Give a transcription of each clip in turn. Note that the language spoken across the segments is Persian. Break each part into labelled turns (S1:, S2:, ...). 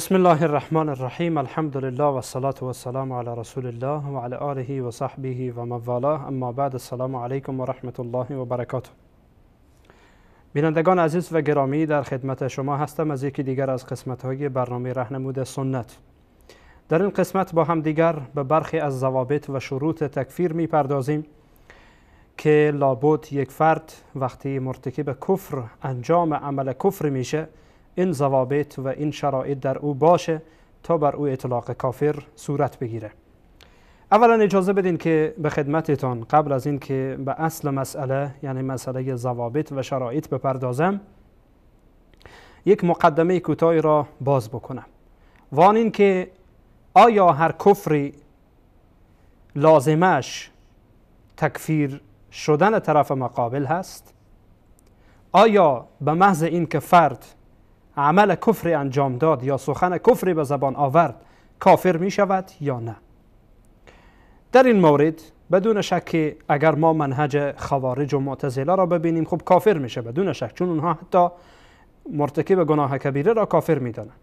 S1: بسم الله الرحمن الرحیم الحمد لله و صلات و علی رسول الله و علی آله و صحبه و موالاه اما بعد السلام علیکم و رحمت الله و برکاته بینندگان عزیز و گرامی در خدمت شما هستم از یکی دیگر از قسمت های برنامه رهنمود سنت در این قسمت با هم دیگر به برخی از ضوابط و شروط تکفیر میپردازیم که لابد یک فرد وقتی مرتکب کفر انجام عمل کفر میشه این ضوابط و این شرایط در او باشه تا بر او اطلاق کافر صورت بگیره اولا اجازه بدین که به خدمتتان قبل از اینکه به اصل مسئله یعنی مسئله ضوابط و شرایط بپردازم یک مقدمه کوتاهی را باز بکنم وان این که آیا هر کفری لازمش تکفیر شدن طرف مقابل هست آیا به محض این که فرد عمل کفری انجام داد یا سخن کفری به زبان آورد کافر می شود یا نه در این مورد بدون شک که اگر ما منهج خوارج و معتزله را ببینیم خب کافر میشه بدون شک چون اونها حتی مرتکب گناه کبیره را کافر میدانند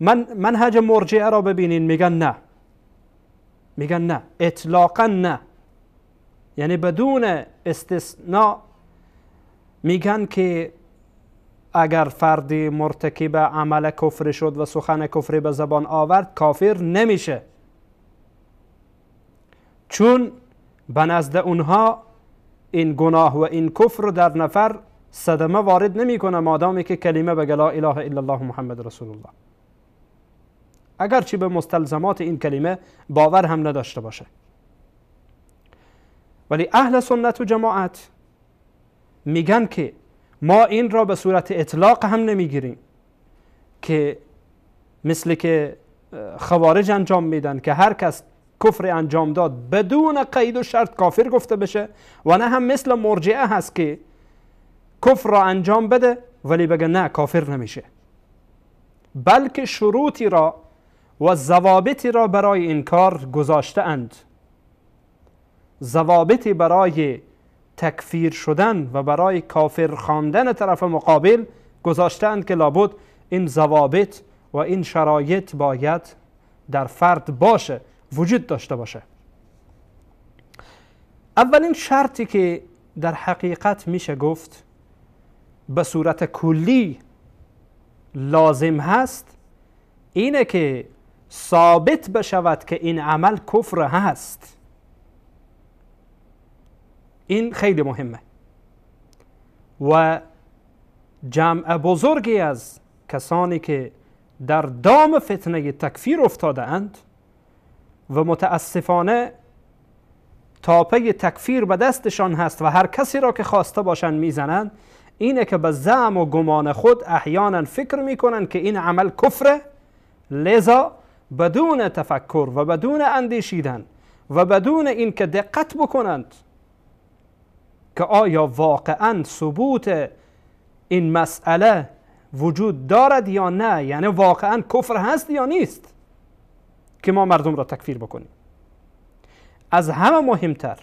S1: من منهج مرجعه را ببینین میگن نه میگن نه اطلاقا نه یعنی بدون استثناء میگن که اگر فردی مرتکب عمل کفر شد و سخن کفری به زبان آورد کافر نمیشه چون به نزد اونها این گناه و این کفر رو در نفر صدمه وارد نمیکنه مادامی که کلمه بگه لا اله الا الله محمد رسول الله اگر چی به مستلزمات این کلمه باور هم نداشته باشه ولی اهل سنت و جماعت میگن که ما این را به صورت اطلاق هم نمیگیریم که مثل که خوارج انجام میدن که هر کس کفر انجام داد بدون قید و شرط کافر گفته بشه و نه هم مثل مرجعه هست که کفر را انجام بده ولی بگه نه کافر نمیشه بلکه شروطی را و ضوابطی را برای این کار گذاشته اند ضوابطی برای تکفیر شدن و برای کافر خواندن طرف مقابل گذاشتند که لابد این ضوابط و این شرایط باید در فرد باشه وجود داشته باشه اولین شرطی که در حقیقت میشه گفت به صورت کلی لازم هست اینه که ثابت بشود که این عمل کفر هست این خیلی مهمه و جمع بزرگی از کسانی که در دام فتنه تکفیر افتاده اند و متاسفانه تاپه تکفیر به دستشان هست و هر کسی را که خواسته باشند میزنند اینه که به زعم و گمان خود احیانا فکر میکنند که این عمل کفره لذا بدون تفکر و بدون اندیشیدن و بدون اینکه دقت بکنند که آیا واقعا ثبوت این مسئله وجود دارد یا نه یعنی واقعا کفر هست یا نیست که ما مردم را تکفیر بکنیم از همه مهمتر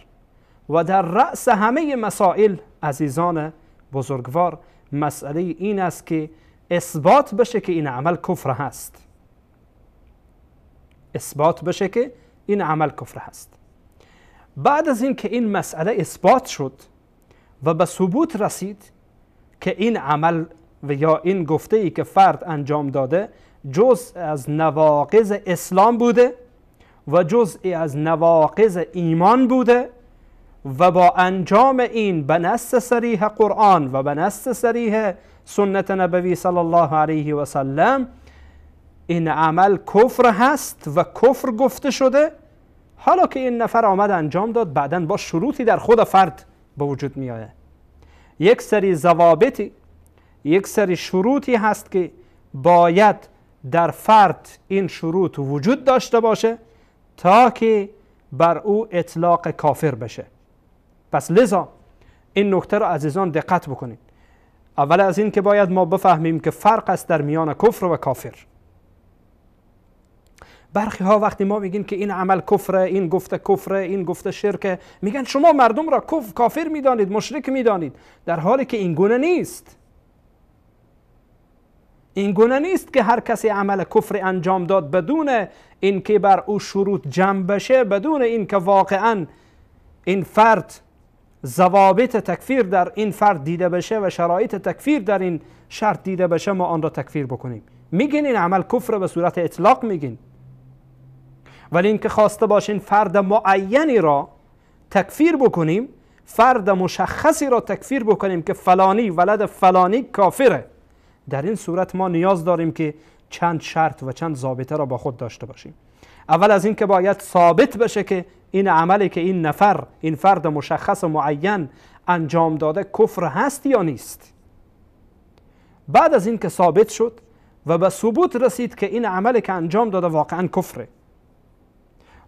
S1: و در رأس همه مسائل عزیزان بزرگوار مسئله این است که اثبات بشه که این عمل کفر هست اثبات بشه که این عمل کفر هست بعد از اینکه این مسئله اثبات شد و به ثبوت رسید که این عمل و یا این گفته ای که فرد انجام داده جز از نواقض اسلام بوده و جزئی از نواقض ایمان بوده و با انجام این به نست سریح قرآن و به نست سریح سنت نبوی صلی الله علیه و سلم این عمل کفر هست و کفر گفته شده حالا که این نفر آمد انجام داد بعدا با شروطی در خود فرد به وجود می آید یک سری ضوابطی یک سری شروطی هست که باید در فرد این شروط وجود داشته باشه تا که بر او اطلاق کافر بشه پس لذا این نکته را عزیزان دقت بکنید اول از این که باید ما بفهمیم که فرق است در میان کفر و کافر برخی ها وقتی ما میگین که این عمل کفره این گفته کفره این گفته شرکه میگن شما مردم را کف، کافر میدانید مشرک میدانید در حالی که این گونه نیست این گونه نیست که هر کسی عمل کفر انجام داد بدون اینکه بر او شروط جمع بشه بدون اینکه واقعا این فرد ضوابط تکفیر در این فرد دیده بشه و شرایط تکفیر در این شرط دیده بشه ما آن را تکفیر بکنیم میگین این عمل کفر به صورت اطلاق میگین ولی اینکه خواسته باشین فرد معینی را تکفیر بکنیم فرد مشخصی را تکفیر بکنیم که فلانی ولد فلانی کافره در این صورت ما نیاز داریم که چند شرط و چند ضابطه را با خود داشته باشیم اول از اینکه باید ثابت بشه که این عملی که این نفر این فرد مشخص معین انجام داده کفر هست یا نیست بعد از اینکه ثابت شد و به ثبوت رسید که این عملی که انجام داده واقعا کفره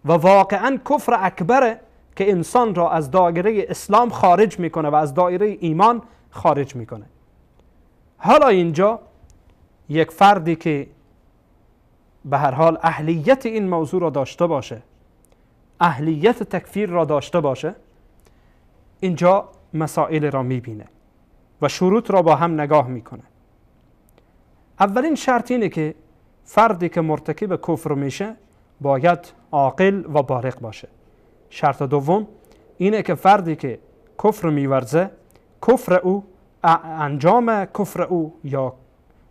S1: و واقعا کفر اکبر که انسان را از دایره اسلام خارج میکنه و از دایره ایمان خارج میکنه حالا اینجا یک فردی که به هر حال اهلیت این موضوع را داشته باشه اهلیت تکفیر را داشته باشه اینجا مسائل را میبینه و شروط را با هم نگاه میکنه اولین شرط اینه که فردی که مرتکب کفر میشه باید عاقل و بارق باشه شرط دوم اینه که فردی که کفر میورزه کفر او انجام کفر او یا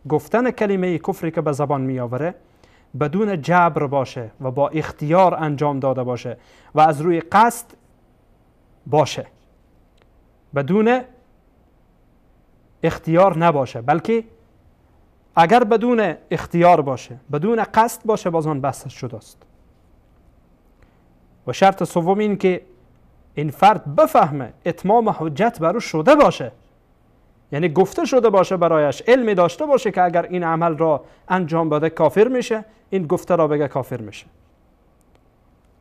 S1: گفتن کلمه کفری که به زبان آوره بدون جبر باشه و با اختیار انجام داده باشه و از روی قصد باشه بدون اختیار نباشه بلکه اگر بدون اختیار باشه بدون قصد باشه باز آن بستش شده و شرط سوم این که این فرد بفهمه اتمام حجت بر شده باشه یعنی گفته شده باشه برایش علمی داشته باشه که اگر این عمل را انجام بده کافر میشه این گفته را بگه کافر میشه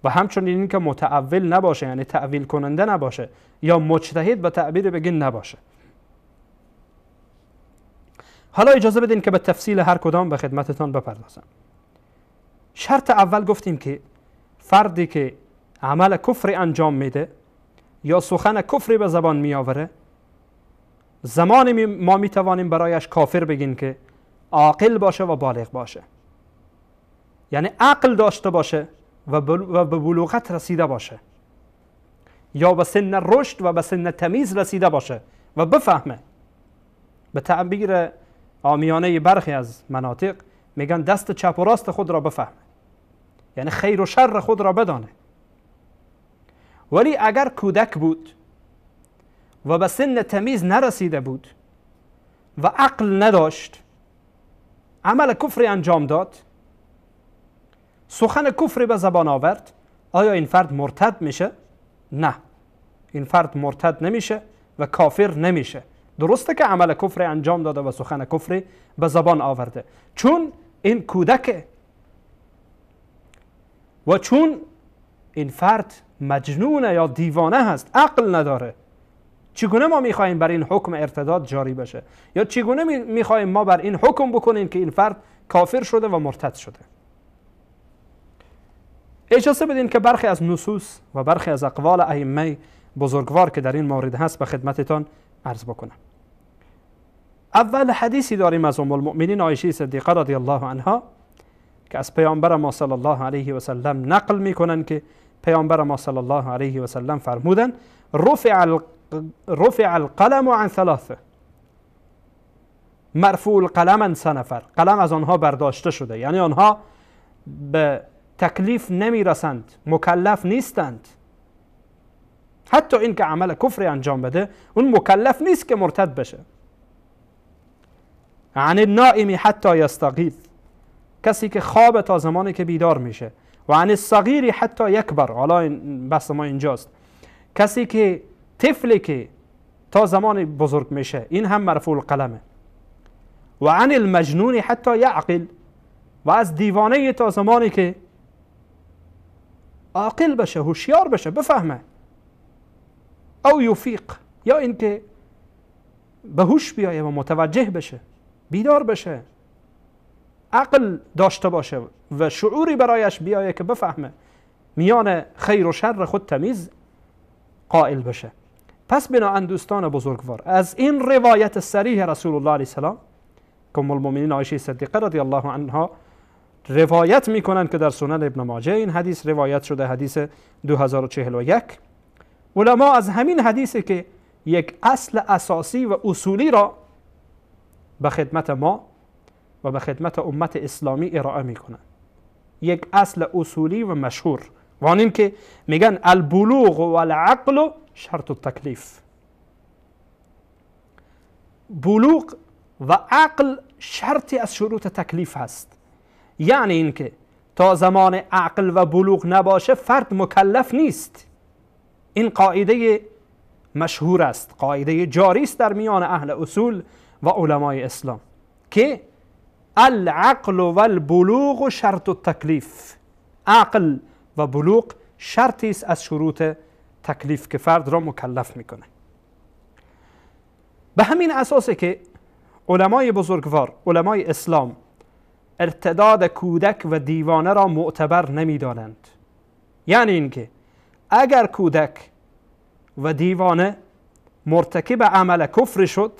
S1: و همچنین اینکه متعول نباشه یعنی تعویل کننده نباشه یا مجتهد به تعبیر بگین نباشه حالا اجازه بدین که به تفصیل هر کدام به خدمتتان بپردازم شرط اول گفتیم که فردی که عمل کفر انجام میده یا سخن کفری به زبان میآوره زمان می ما میتوانیم برایش کافر بگین که عاقل باشه و بالغ باشه یعنی عقل داشته باشه و به بلوغت رسیده باشه یا به سن رشد و به سن تمیز رسیده باشه و بفهمه به تعبیر آمیانه برخی از مناطق میگن دست چپ و راست خود را بفهمه یعنی خیر و شر خود را بدانه ولی اگر کودک بود و به سن تمیز نرسیده بود و عقل نداشت عمل کفری انجام داد سخن کفری به زبان آورد آیا این فرد مرتد میشه؟ نه این فرد مرتد نمیشه و کافر نمیشه درسته که عمل کفر انجام داده و سخن کفر به زبان آورده چون این کودکه و چون این فرد مجنون یا دیوانه هست عقل نداره چگونه ما میخواهیم بر این حکم ارتداد جاری بشه یا چگونه میخواهیم ما بر این حکم بکنیم که این فرد کافر شده و مرتد شده اجازه بدین که برخی از نصوص و برخی از اقوال ائمه بزرگوار که در این مورد هست به خدمتتان عرض بکنم اول حدیثی داریم از ام المؤمنین عایشه صدیقه رضی الله عنها که از پیامبر ما صلی الله علیه و سلم نقل میکنن که پیامبر ما صلی الله علیه و سلم فرمودن رفع رفع القلم عن ثلاثه مرفوع القلم سه نفر قلم از آنها برداشته شده یعنی آنها به تکلیف نمیرسند مکلف نیستند حتی اینکه که عمل کفر انجام بده اون مکلف نیست که مرتد بشه عن النائم حتی یستغیث کسی که خواب تا زمانی که بیدار میشه و عن الصغیر حتی یکبر حالا بحث ما اینجاست کسی که طفلی که تا زمانی بزرگ میشه این هم مرفوع القلمه و عن المجنون حتی یعقل و از دیوانه تا زمانی که عاقل بشه هوشیار بشه بفهمه او یفیق یا اینکه به هوش بیایه و متوجه بشه بیدار بشه عقل داشته باشه و شعوری برایش بیایه که بفهمه میان خیر و شر خود تمیز قائل بشه پس بنا دوستان بزرگوار از این روایت سریح رسول الله علیه السلام کم المومنین عایشه صدیقه رضی الله عنها روایت میکنن که در سنن ابن ماجه این حدیث روایت شده حدیث 2041 علما از همین حدیثی که یک اصل اساسی و اصولی را به خدمت ما و به خدمت امت اسلامی ارائه میکنه یک اصل اصولی و مشهور و این که میگن البلوغ و العقل شرط التکلیف بلوغ و عقل شرطی از شروط تکلیف هست یعنی اینکه تا زمان عقل و بلوغ نباشه فرد مکلف نیست این قاعده مشهور است قاعده جاری است در میان اهل اصول و علمای اسلام که العقل و البلوغ و شرط و تکلیف عقل و بلوغ شرطی است از شروط تکلیف که فرد را مکلف میکنه به همین اساسه که علمای بزرگوار علمای اسلام ارتداد کودک و دیوانه را معتبر نمیدانند یعنی اینکه اگر کودک و دیوانه مرتکب عمل کفر شد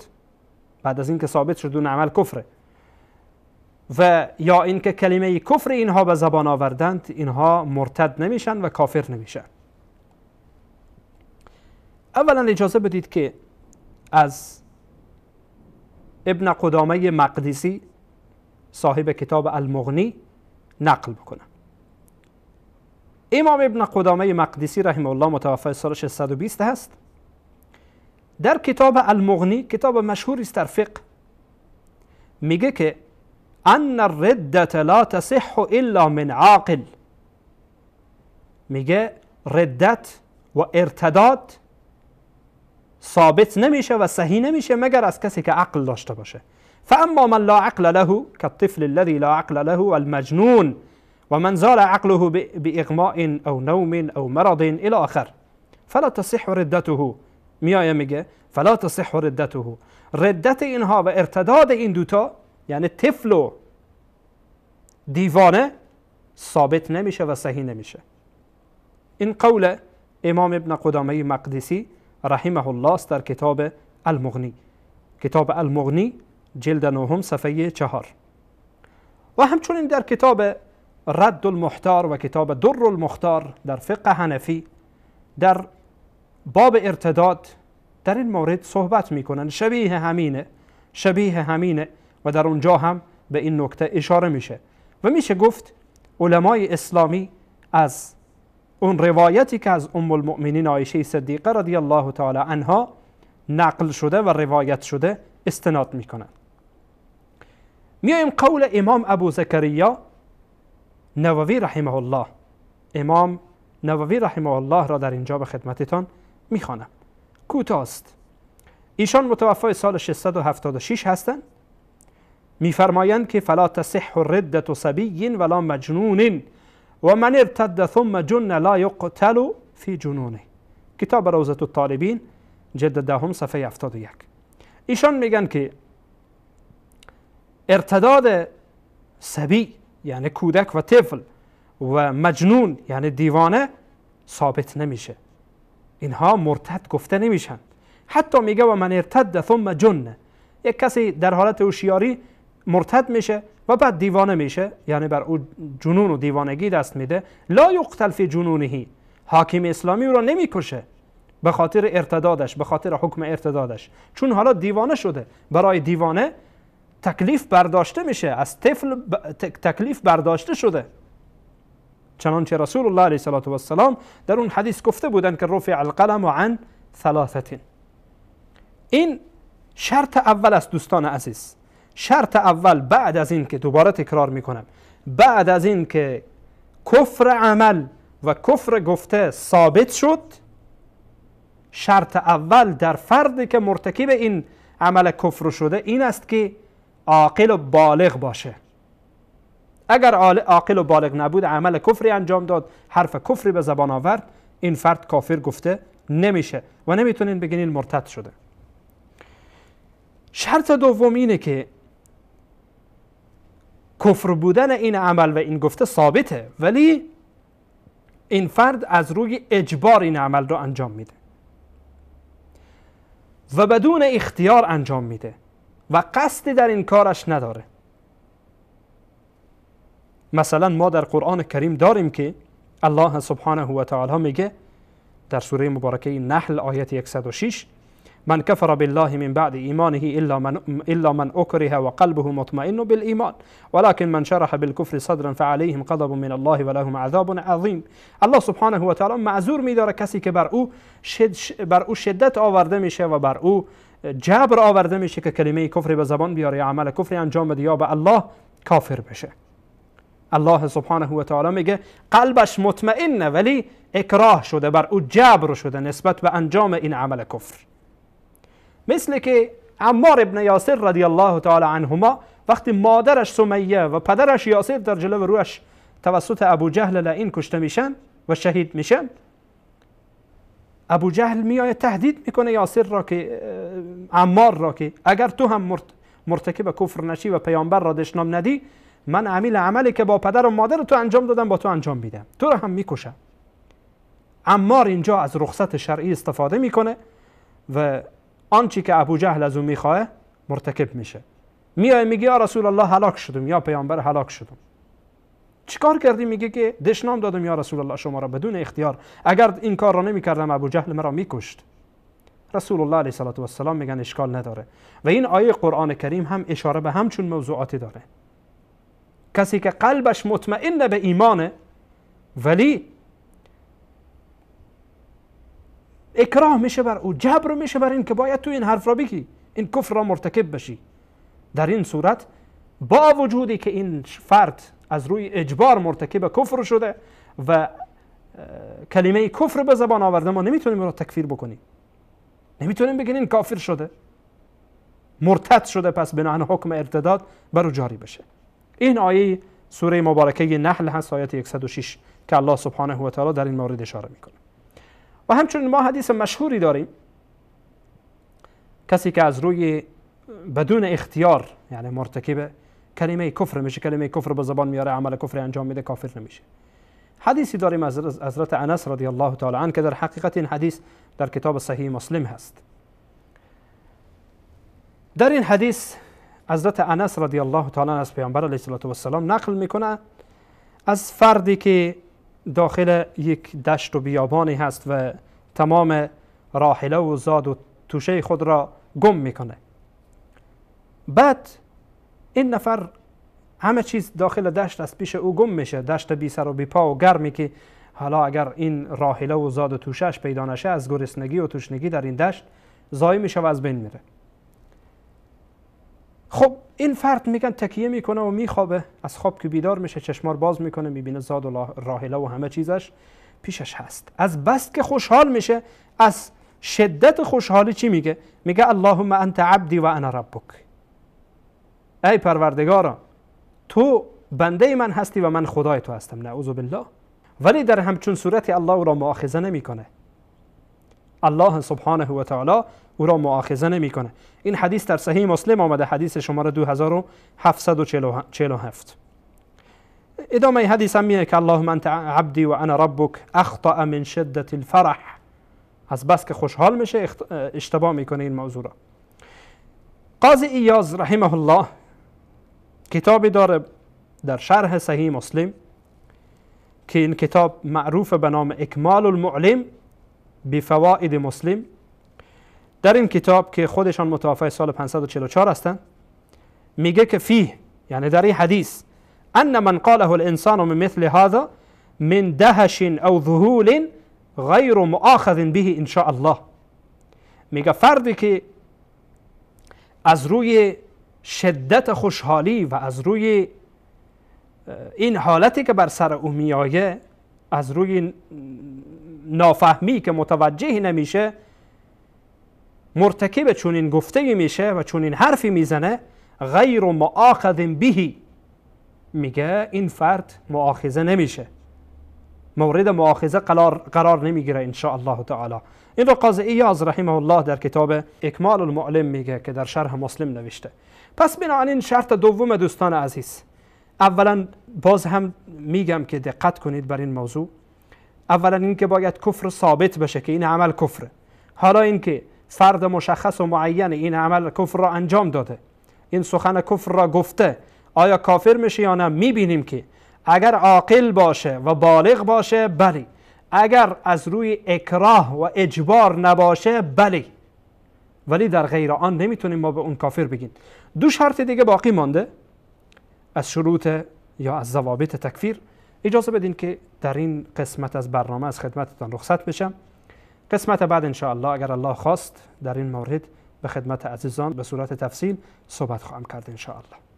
S1: بعد از اینکه ثابت شد اون عمل کفره و یا اینکه کلمه کفر اینها به زبان آوردند اینها مرتد نمیشن و کافر نمیشن اولا اجازه بدید که از ابن قدامه مقدسی صاحب کتاب المغنی نقل بکنم امام ابن قدامه مقدسی رحمه الله متوفای سال 620 هست در کتاب المغنی کتاب مشهوری است در فقه میگه که ان الردت لا تصح الا من عاقل میگه ردت و ارتداد ثابت نمیشه و صحیح نمیشه مگر از کسی که عقل داشته باشه فاما من لا عقل له كالطفل الذي لا عقل له والمجنون ومن زال عقله باغماء او نوم او مرض الى اخر فلا تصح ردته میایه میگه فلا تصح ردته ردت اینها و ارتداد این دوتا یعنی طفل و دیوانه ثابت نمیشه و صحیح نمیشه این قول امام ابن قدامه مقدسی رحمه الله است در کتاب المغنی کتاب المغنی جلد نهم صفحه چهار و همچنین در کتاب رد المختار و کتاب در المختار در فقه هنفی در باب ارتداد در این مورد صحبت میکنن شبیه همینه شبیه همینه و در اونجا هم به این نکته اشاره میشه و میشه گفت علمای اسلامی از اون روایتی که از ام المؤمنین عایشه صدیقه رضی الله تعالی عنها نقل شده و روایت شده استناد میکنن میایم قول امام ابو زکریا نووی رحمه الله امام نووی رحمه الله را در اینجا به خدمتتان میخوانم کوتاست ایشان متوفای سال 676 هستند میفرمایند که فلا تصح ردت سبیین ولا مجنونین و من ارتد ثم جن لا یقتل فی جنونه کتاب روزت الطالبین جد دهم صفحه 71 ایشان میگن که ارتداد سبی یعنی کودک و طفل و مجنون یعنی دیوانه ثابت نمیشه اینها مرتد گفته نمیشن حتی میگه و من ارتد ثم جن یک کسی در حالت هوشیاری مرتد میشه و بعد دیوانه میشه یعنی بر او جنون و دیوانگی دست میده لا یقتل فی جنونهی حاکم اسلامی او را نمیکشه به خاطر ارتدادش به خاطر حکم ارتدادش چون حالا دیوانه شده برای دیوانه تکلیف برداشته میشه از طفل تکلیف برداشته شده چنانچه رسول الله علیه و السلام در اون حدیث گفته بودند که رفع القلم عن ثلاثتین این شرط اول است دوستان عزیز شرط اول بعد از این که دوباره تکرار میکنم بعد از این که کفر عمل و کفر گفته ثابت شد شرط اول در فردی که مرتکب این عمل کفر شده این است که عاقل و بالغ باشه اگر عاقل و بالغ نبود عمل کفری انجام داد حرف کفری به زبان آورد این فرد کافر گفته نمیشه و نمیتونین بگین این مرتد شده شرط دوم اینه که کفر بودن این عمل و این گفته ثابته ولی این فرد از روی اجبار این عمل رو انجام میده و بدون اختیار انجام میده و قصدی در این کارش نداره مثلا ما در قرآن کریم داریم که الله سبحانه و تعالی میگه در سوره مبارکه نحل آیت 106 من كفر بالله من بعد إيمانه إلا من إلا من أكره وقلبه مطمئن بالإيمان ولكن من شرح بالكفر صدرا فعليهم غضب من الله ولهم عذاب عظيم الله سبحانه و تعالی معذور میداره کسی که بر او شد بر او شدت آورده میشه و بر او جبر آورده میشه که کلمه کفر به زبان بیاره یا عمل کفری انجام بده یا به الله کافر بشه الله سبحانه و تعالی میگه قلبش مطمئنه ولی اکراه شده بر او جبر شده نسبت به انجام این عمل کفر مثل که عمار ابن یاسر رضی الله تعالی عنهما وقتی مادرش سمیه و پدرش یاسر در جلو روش توسط ابو جهل لعین کشته میشن و شهید میشن ابو جهل میای تهدید میکنه یاسر را که عمار را که اگر تو هم مرتکب کفر نشی و پیامبر را دشنام ندی من عمیل عملی که با پدر و مادر تو انجام دادم با تو انجام میدم تو رو هم میکشم عمار اینجا از رخصت شرعی استفاده میکنه و آنچه که ابو جهل از اون میخواه مرتکب میشه میای میگه یا رسول الله هلاک شدم یا پیامبر هلاک شدم چیکار کردی میگه که دشنام دادم یا رسول الله شما را بدون اختیار اگر این کار را نمیکردم ابو جهل مرا میکشت رسول الله علیه و السلام میگن اشکال نداره و این آیه قرآن کریم هم اشاره به همچون موضوعاتی داره کسی که قلبش مطمئن به ایمانه ولی اکراه میشه بر او جبر میشه بر این که باید تو این حرف را بگی این کفر را مرتکب بشی در این صورت با وجودی که این فرد از روی اجبار مرتکب کفر شده و کلمه کفر به زبان آورده ما نمیتونیم را تکفیر بکنیم نمیتونیم بگین این کافر شده مرتد شده پس بناهن حکم ارتداد بر او جاری بشه این آیه سوره مبارکه نحل هست آیت 106 که الله سبحانه و تعالی در این مورد اشاره میکنه و همچنین ما حدیث مشهوری داریم کسی که از روی بدون اختیار یعنی مرتکب کلمه کفر میشه کلمه کفر به زبان میاره عمل کفر انجام میده کافر نمیشه حدیثی داریم از حضرت انس رضی الله تعالی عنه که در حقیقت این حدیث در کتاب صحیح مسلم هست در این حدیث حضرت انس رضی الله تعالی از پیامبر علیه السلام نقل میکنه از فردی که داخل یک دشت و بیابانی هست و تمام راحله و زاد و توشه خود را گم میکنه بعد این نفر همه چیز داخل دشت از پیش او گم میشه دشت بی سر و بی پا و گرمی که حالا اگر این راحله و زاد و توشش پیدا نشه از گرسنگی و توشنگی در این دشت زایی میشه و از بین میره خب این فرد میگن تکیه میکنه و میخوابه از خواب که بیدار میشه چشمار باز میکنه میبینه زاد و راهله و همه چیزش پیشش هست از بس که خوشحال میشه از شدت خوشحالی چی میگه میگه اللهم انت عبدی و انا ربک ای پروردگارا تو بنده من هستی و من خدای تو هستم نعوذ بالله ولی در همچون صورتی الله را مؤاخذه نمیکنه الله سبحانه و تعالی او را معاخذه نمیکنه این حدیث در صحیح مسلم آمده حدیث شماره 2747 ادامه حدیث هم میگه که اللهم انت عبدی و انا ربک اخطا من شدت الفرح از بس که خوشحال میشه اشتباه میکنه این موضوع را قاضی ایاز رحمه الله کتابی داره در شرح صحیح مسلم که این کتاب معروف به نام اکمال المعلم بفواید مسلم در این کتاب که خودشان متوفای سال 544 هستن میگه که فیه یعنی در این حدیث ان من قاله الانسان من مثل هذا من دهش او ذهول غیر مؤاخذ به ان شاء الله میگه فردی که از روی شدت خوشحالی و از روی این حالتی که بر سر او از روی نافهمی که متوجه نمیشه مرتکب این گفته میشه و چنین حرفی میزنه غیر معاخذ بهی میگه این فرد معاخذه نمیشه مورد معاخذه قرار, قرار نمیگیره ان الله تعالی این رو قاضی ایاز رحمه الله در کتاب اکمال المعلم میگه که در شرح مسلم نوشته پس این شرط دوم دوستان عزیز اولا باز هم میگم که دقت کنید بر این موضوع اولا اینکه باید کفر ثابت بشه که این عمل کفره حالا اینکه فرد مشخص و معین این عمل کفر را انجام داده این سخن کفر را گفته آیا کافر میشه یا نه میبینیم که اگر عاقل باشه و بالغ باشه بله اگر از روی اکراه و اجبار نباشه بلی ولی در غیر آن نمیتونیم ما به اون کافر بگیم دو شرط دیگه باقی مانده از شروط یا از ضوابط تکفیر اجازه بدین که در این قسمت از برنامه از خدمتتان رخصت بشم قسمت بعد الله، اگر الله خواست در این مورد به خدمت عزیزان به صورت تفصیل صحبت خواهم کرد الله.